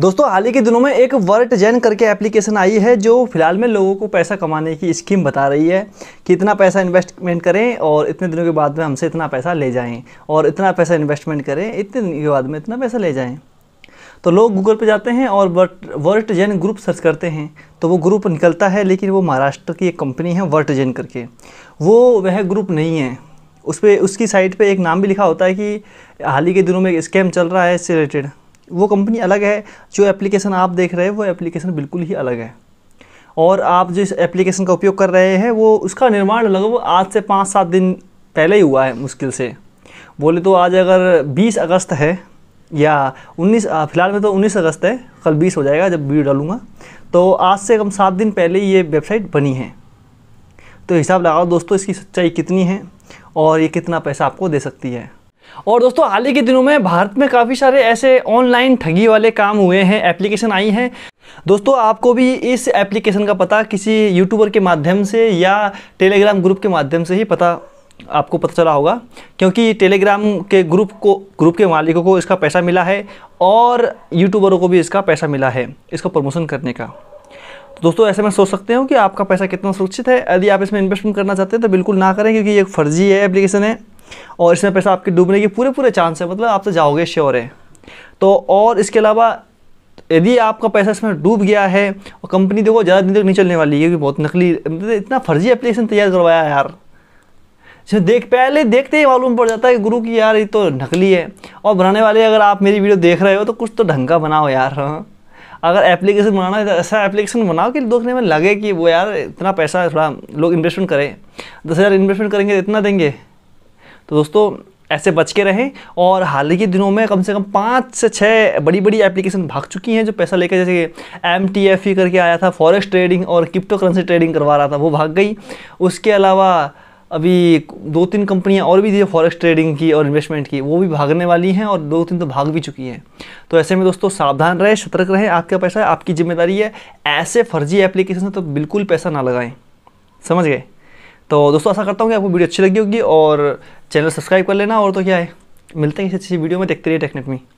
दोस्तों हाल ही के दिनों में एक वर्ट जैन करके एप्लीकेशन आई है जो फिलहाल में लोगों को पैसा कमाने की स्कीम बता रही है कि इतना पैसा इन्वेस्टमेंट करें और इतने दिनों के बाद में हमसे इतना पैसा ले जाएँ और इतना पैसा इन्वेस्टमेंट करें इतने दिन के बाद में इतना पैसा ले जाएँ तो लोग गूगल पर जाते हैं और वर्ट वर्ट जैन ग्रुप सर्च करते हैं तो वो ग्रुप निकलता है लेकिन वो महाराष्ट्र की एक कंपनी है वर्ट जैन करके वो वह ग्रुप नहीं है उस पर उसकी साइट पे एक नाम भी लिखा होता है कि हाल ही के दिनों में एक स्कैम चल रहा है इससे रिलेटेड वो कंपनी अलग है जो एप्लीकेशन आप देख रहे हैं वो एप्लीकेशन बिल्कुल ही अलग है और आप जिस एप्लीकेशन का उपयोग कर रहे हैं वो उसका निर्माण लगभग आज से पाँच सात दिन पहले ही हुआ है मुश्किल से बोले तो आज अगर 20 अगस्त है या 19 फिलहाल में तो 19 अगस्त है कल 20 हो जाएगा जब वीडियो डालूँगा तो आज से कम सात दिन पहले ये वेबसाइट बनी है तो हिसाब लगाओ दोस्तों इसकी सच्चाई कितनी है और ये कितना पैसा आपको दे सकती है और दोस्तों हाल ही के दिनों में भारत में काफ़ी सारे ऐसे ऑनलाइन ठगी वाले काम हुए हैं एप्लीकेशन आई हैं दोस्तों आपको भी इस एप्लीकेशन का पता किसी यूट्यूबर के माध्यम से या टेलीग्राम ग्रुप के माध्यम से ही पता आपको पता चला होगा क्योंकि टेलीग्राम के ग्रुप को ग्रुप के मालिकों को इसका पैसा मिला है और यूट्यूबरों को भी इसका पैसा मिला है इसका प्रमोशन करने का तो दोस्तों ऐसे में सोच सकते हो कि आपका पैसा कितना सुरक्षित है यदि आप इसमें इन्वेस्टमेंट करना चाहते हैं तो बिल्कुल ना करें क्योंकि ये एक फर्जी है एप्लीकेशन है और इसमें पैसा आपके डूबने के पूरे पूरे चांस है मतलब आप तो जाओगे श्योर है तो और इसके अलावा यदि आपका पैसा इसमें डूब गया है और कंपनी देखो ज़्यादा दिन तक नहीं चलने वाली है क्योंकि बहुत नकली मतलब इतना फर्जी एप्लीकेशन तैयार करवाया यार जिसमें देख पहले देखते ही मालूम पड़ जाता है कि गुरु की यार ये तो नकली है और बनाने वाले अगर आप मेरी वीडियो देख रहे हो तो कुछ तो ढंग का बनाओ यार हाँ अगर एप्लीकेशन बनाना है तो ऐसा एप्लीकेशन बनाओ कि देखने में लगे कि वो यार इतना पैसा थोड़ा लोग इन्वेस्टमेंट करें दस हज़ार इन्वेस्टमेंट करेंगे तो इतना देंगे तो दोस्तों ऐसे बच के रहें और हाल ही के दिनों में कम से कम पाँच से छः बड़ी बड़ी एप्लीकेशन भाग चुकी हैं जो पैसा लेकर जैसे एम टी एफ ई करके आया था फॉरेस्ट ट्रेडिंग और क्रिप्टो करेंसी ट्रेडिंग करवा रहा था वो भाग गई उसके अलावा अभी दो तीन कंपनियां और भी थी फॉरेस्ट ट्रेडिंग की और इन्वेस्टमेंट की वो भी भागने वाली हैं और दो तीन तो भाग भी चुकी हैं तो ऐसे में दोस्तों सावधान रहें सतर्क रहें आपका पैसा आपकी जिम्मेदारी है ऐसे फर्जी एप्लीकेशन से तो बिल्कुल पैसा ना लगाएं समझ गए तो दोस्तों ऐसा करता हूँ कि आपको वीडियो अच्छी लगी होगी और चैनल सब्सक्राइब कर लेना और तो क्या है मिलते हैं किसी अच्छी वीडियो में देखते रहिए टेक्निक में